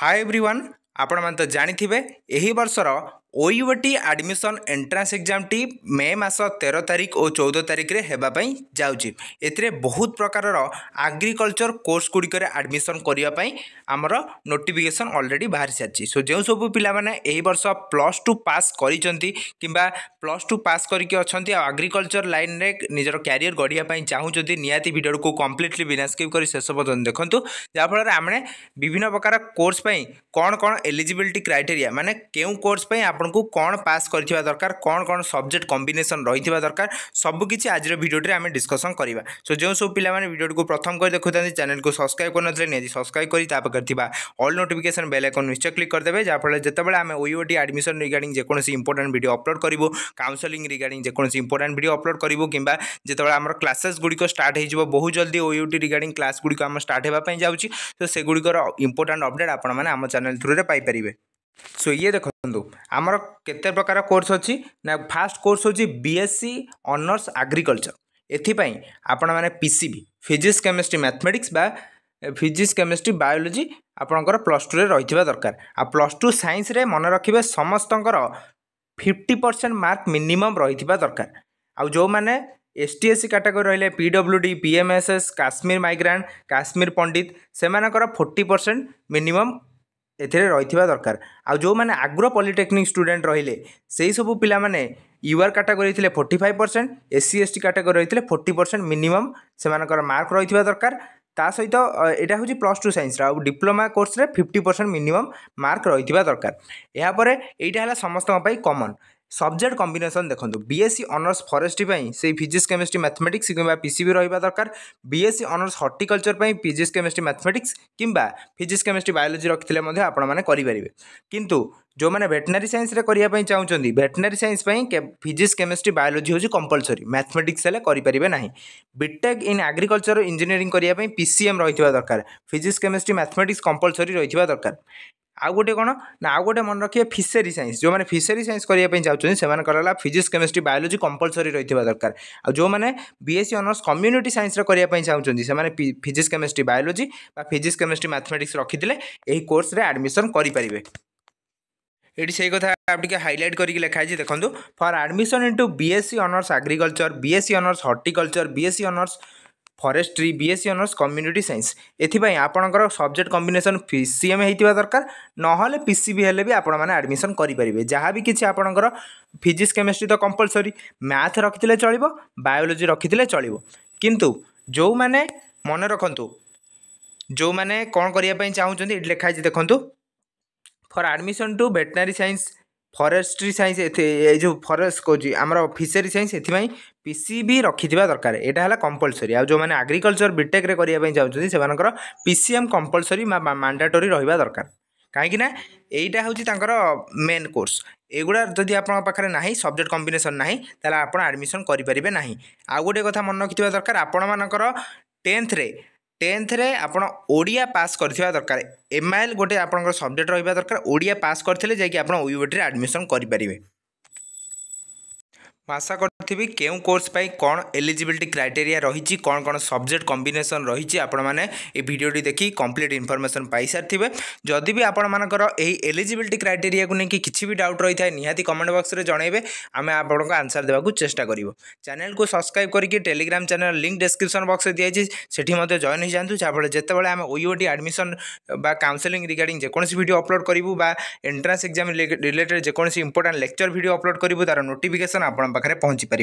ହାଏ everyone ଆପଣମାନେ ତ ଜାଣିଥିବେ ଏହି ବର୍ଷର ওইওটি আডমিশন এন্ট্রান্স এক্সামটি মে মাস তের তারিখ ও চৌদ তারিখে হওয়া যাচ্ছি এতে বহু প্রকারর আগ্রিকলচর কোর্স গুড়িকরে আডমিশন করা আমার নোটিফিকেসন অলরেডি বাহারি সারিছে সো যে সব পিলা মানে এই বর্ষ প্লস টু পাস করেছেন কিংবা প্লস টু পাস করিকি অনেক আগ্রিকলচর লাইন্রে নিজের ক্যারিয়র গড়া চাহুমান নিহতি ভিডিওটি কমপ্লিটলি বিনা স্কিপ করে শেষ পর্যন্ত দেখুন যাফলের আমি বিভিন্ন প্রকার কোর্স পাই কোণ কোণ এলিজিবিলিটি ক্রাইটেরিয়া মানে কেউ কোর্স পাই ଆପଣଙ୍କୁ କ'ଣ ପାସ୍ କରିଥିବା ଦରକାର କ'ଣ କ'ଣ ସବଜେକ୍ଟ କମ୍ବିନେସନ୍ ରହିଥିବା ଦରକାର ସବୁକିଛି ଆଜିର ଭିଡ଼ିଓଟିରେ ଆମେ ଡିସ୍କସନ୍ କରିବା ସୋ ଯେଉଁ ସବୁ ପିଲାମାନେ ଭିଡ଼ିଓଟିକୁ ପ୍ରଥମ କରି ଦେଖୁଥାନ୍ତି ଚ୍ୟାନେଲକୁ ସବସ୍କ୍ରାଇବ୍ କରିନଥିଲେ ନିହାତି ସବସ୍କ୍ରାଇବ୍ କରି ତା ପାଖରେ ଥିବା ଅଲ୍ ନୋଟିଫିକେସନ୍ ବେଲ୍ ଆଇକନ୍ ନିଶ୍ଚୟ କ୍ଲିକ୍ କରିଦେବେ ଯାହାଫଳରେ ଯେତେବେଳେ ଆମେ ଓୟୁଟି ଆଡ଼ମିସନ୍ ରିଗାର୍ଡ଼ିଂ ଯେକୌଣସି ଇମ୍ପୋର୍ଟାଣ୍ଟ ଭିଡ଼ିଓ ଅପଲୋଡ଼ କରିବୁ କାଉନ୍ସେଲିଂ ରିଗାର୍ଡ଼ିଂ ଯେକୌଣସି ଇମ୍ପୋର୍ଟାଣ୍ଟ ଭିଡ଼ିଓ ଅପଲୋଡ଼ କରିବୁ କିମ୍ବା ଯେତେବେଳେ ଆମର କ୍ଲାସେସ୍ ଗୁଡ଼ିକ ଷ୍ଟାର୍ଟ ହୋଇଯିବ ବହୁତ ଜଲ୍ଦି ଓୟୁଟି ରିଗାର୍ଡ଼ିଂ କ୍ଲାସ୍ ଗୁଡ଼ିକ ଆମ ଷ୍ଟାର୍ଟ ହେବା ପାଇଁ ଯାଉଛି ତ ସେଗୁଡ଼ିକର ଇମ୍ପୋର୍ଟାଣ୍ଟ ଅପଡ଼େଟ୍ ଆପଣମାନେ ଆମ ଚ୍ୟାନେଲ୍ ଥ୍ରୁରେ ପାଇପାରିବେ সো ইয়ে দেখন্তু আমার কেতে প্রকার কোর্স অছি না ফার্স্ট কোর্স হচ্ছে বিএসসি অনার্স আগ্রিকলচর এথিপাই আপনার মানে পিসিবি ফিজিক্স কেমিস্ট্রি ম্যাথমেটিক্স বা ফিজিক্স কেমিস্ট্রি বায়োলোজি আপনার প্লস টুরে রয়েছে দরকার আর প্লস টু সাইন্সরে মনে রাখবে সমস্তর ফিফটি পরসেন্ট মার্ক মিনিমম রয়েছে দরকার আউমানে S T S C category রহলে PWD PMSS Kashmir migrant Kashmir Pandit সেমানকর ফোর্টি পরসেন্ট মিনিমম ଏଥିରେ ରହିଥିବା ଦରକାର ଆଉ ଯେଉଁମାନେ ଆଗ୍ରୋ ପଲିଟେକ୍ନିକ୍ ଷ୍ଟୁଡେଣ୍ଟ ରହିଲେ ସବୁ ପିଲାମାନେ ୟୁଆର୍ କାଟାଗୋରୀ ହୋଇଥିଲେ forty five percent S C S T category ରହିଥିଲେ ଫୋର୍ଟି ପରସେଣ୍ଟ ମିନିମମ୍ ସେମାନଙ୍କର ମାର୍କ ରହିଥିବା ଦରକାର ତା ସହିତ ଏଇଟା ହେଉଛି ପ୍ଲସ୍ ଟୁ ସାଇନ୍ସର ଆଉ ଡିପ୍ଲୋମା କୋର୍ସରେ ଫିଫ୍ଟି ପରସେଣ୍ଟ ମିନିମମ୍ ମାର୍କ ରହିଥିବା ଦରକାର ଏହାପରେ ଏଇଟା ହେଲା ସମସ୍ତଙ୍କ ପାଇଁ କମନ୍ সবজেক্ট কম্বিনেসন দেখুন বিএসসি অনার্স ফরেস্ট্রি সেই ফিজিক্স কেমিস্ট্রি ম্যাথমেটিক্স কিংবা পিসিবি রহবা দরকার BSc honours horticulture physics chemistry mathematics কিংবা ফিজিক্স কেমিস্ট্রি বায়োলোজি রক্ষিলে আপনার করে কিন্তু ଯେଉଁମାନେ ଭେଟନାରୀ ସାଇନ୍ସରେ କରିବା ପାଇଁ ଚାହୁଁଛନ୍ତି ଭେଟନାରୀ ସାଇନ୍ସ ପାଇଁ ଫିଜିକ୍ସ କେମିଷ୍ଟ୍ରି ବାୟୋଲୋଜି ହେଉଛି କମ୍ପଲସରି ମ୍ୟାଥମେଟିକ୍ସ ହେଲେ କରିପାରିବେ ନାହିଁ ବିଟେକ୍ ଇନ୍ ଆଗ୍ରିକଲଚର ଇଞ୍ଜିନିୟରିଂ କରିବା ପାଇଁ ପି ସି ଏମ୍ ରହିଥିବା ଦରକାର ଫିଜିକ୍ସ କେମିଷ୍ଟ୍ରି ମ୍ୟାଥମେଟିକ୍ସ କମ୍ପଲସରି ରହିଥିବା ଦରକାର ଆଉ ଗୋଟେ କ'ଣ ନା ଆଉ ଗୋଟେ ମନେ ରଖିବେ ଫିସେରୀ ସାଇନ୍ସ ଯେଉଁମାନେ ଫିସେରୀ ସାଇନ୍ସ କରିବା ପାଇଁ ଚାହୁଁଛନ୍ତି ସେମାନଙ୍କର ହେଲା ଫିଜିକ୍ସ କେମିଷ୍ଟ୍ରି ବାୟୋଲୋଜି କମ୍ପଲସରି ରହିଥିବା ଦରକାର ଆଉ ଯେଉଁମାନେ ବି ଏସ୍ସି ଅନର୍ସ କମ୍ୟୁନିଟି ସାଇନ୍ସରେ କରିବା ପାଇଁ ଚାହୁଁଛନ୍ତି ସେମାନେ ଫିଜିକ୍ସ କେମିଷ୍ଟ୍ରି ବାୟୋଲୋଜି ବା ଫିଜିକ୍ସ କେମିଷ୍ଟ୍ରି ମାଥମେଟିକ୍ସ ରଖିଥିଲେ ଏହି କୋର୍ସରେ ଆଡ଼ମିସନ୍ କରିପାରିବେ ଏଇଠି ସେଇ କଥା ଟିକେ ହାଇଲାଇଟ୍ କରିକି ଲେଖା ହେଇଛି ଦେଖନ୍ତୁ for admission in into BSc honours agriculture BSc honours horticulture BSc honours forestry BSc honours community science এথিপাই আপনার সবজেক্ট কম্বিনেসন পিসিএম হইতিবা দরকার নহলে পিসিবি হলে বি আপন মানে আডমিশন করে পারিবে যাহা বি কিছু আপনার ফিজিক্স কেমিস্ট্রি তো কম্পলসরি ম্যাথ রখিলে চলিব বায়োলোজি রখিলে চলিব কিন্তু যে মানে মনে রাখতু যে মানে কম করা চাহুন এটি লেখা হয়েছে দেখুন for admission to veterinary science forestry science ଏ ଯେଉଁ ଫରେଷ୍ଟ କହୁଛି ଆମର ଫିସେରୀ ସାଇନ୍ସ ସେଥିପାଇଁ ପି ସି ବି ରଖିଥିବା ଦରକାର ଏଇଟା ହେଲା କମ୍ପଲସରୀ ଆଉ ଯେଉଁମାନେ ଆଗ୍ରିକଲଚର ବିଟେକ୍ରେ କରିବା ପାଇଁ ଚାହୁଁଛନ୍ତି ସେମାନଙ୍କର P C M compulsory mandatory ରହିବା ଦରକାର କାହିଁକିନା ଏଇଟା ହେଉଛି ତାଙ୍କର ମେନ୍ କୋର୍ସ ଏଗୁଡ଼ା ଯଦି ଆପଣଙ୍କ ପାଖରେ ନାହିଁ ସବଜେକ୍ଟ କମ୍ବିନେସନ୍ ନାହିଁ ତାହେଲେ ଆପଣ ଆଡ଼ମିସନ୍ କରିପାରିବେ ନାହିଁ ଆଉ ଗୋଟେ କଥା ମନେ ରଖିଥିବା ଦରକାର ଆପଣମାନଙ୍କର ଟେନ୍ଥରେ টেন্থরে আপনার ওড়িয়া পাস করা দরকার এমআইএল গোটে আপনার সবজেক্ট রহবা দরকার ওড়িয়া পাস করলে যাই আপনার ওইওটিরে আডমিশন করে পারে আশা କରିଥିବି କେଉଁ କୋର୍ସ ପାଇଁ କ'ଣ ଏଲିଜିବିଲିଟି କ୍ରାଇଟେରିଆ ରହିଛି କ'ଣ କ'ଣ ସବଜେକ୍ଟ କମ୍ବିନେସନ୍ ରହିଛି ଆପଣମାନେ ଏ ଭିଡ଼ିଓଟି ଦେଖି କମ୍ପ୍ଲିଟ୍ ଇନଫର୍ମେସନ୍ ପାଇସାରିଥିବେ ଯଦି ବି ଆପଣମାନଙ୍କର ଏହି ଏଲିଜିବିଲିଟି କ୍ରାଇଟେରିଆକୁ ନେଇକି କିଛି ବି ଡାଉଟ୍ ରହିଥାଏ ନିହାତି କମେଣ୍ଟ ବକ୍ସରେ ଜଣାଇବେ ଆମେ ଆପଣଙ୍କ ଆନ୍ସର୍ ଦେବାକୁ ଚେଷ୍ଟା କରିବୁ ଚ୍ୟାନେଲ୍କୁ ସବସ୍କ୍ରାଇବ୍ କରିକି ଟେଲିଗ୍ରାମ୍ ଚ୍ୟାନେଲ୍ ଲିଙ୍କ୍ ଡେସ୍କ୍ରିପସନ୍ ବକ୍ସରେ ଦିଆଯାଇଛି ସେଠି ମଧ୍ୟ ଜଏନ୍ ହୋଇଯାଆନ୍ତୁ ଯାହାଫଳରେ ଯେତେବେଳେ ଆମେ ଓଇଓଟି ଆଡ଼ମିସନ୍ ବା কাউন্সেলিং রিগার্ডিং যেকোনসি ଭିଡ଼ିଓ আপলোড କରିବୁ ବା ଏଣ୍ଟ୍ରାନ୍ସ ଏକ୍ଜାମ୍ রিলেটেড যেকোনসি ইম্পর্টাট লেকচর ভিডিও আপলোড করবু তার নোটিফিকেসন আপনার পাখে পৌঁছি পারে